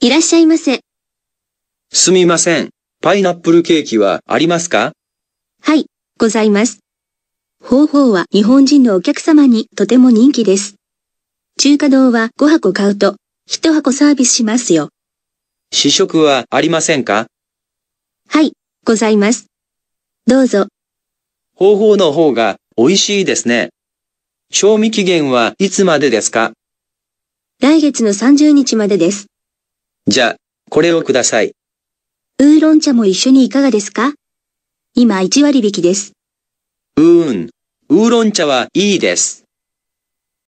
いらっしゃいませ。すみません。パイナップルケーキはありますかはい、ございます。方法は日本人のお客様にとても人気です。中華堂は5箱買うと、1箱サービスしますよ。試食はありませんかはい、ございます。どうぞ。方法の方が美味しいですね。賞味期限はいつまでですか来月の30日までです。じゃ、これをください。ウーロン茶も一緒にいかがですか今1割引きです。うーん、ウーロン茶はいいです。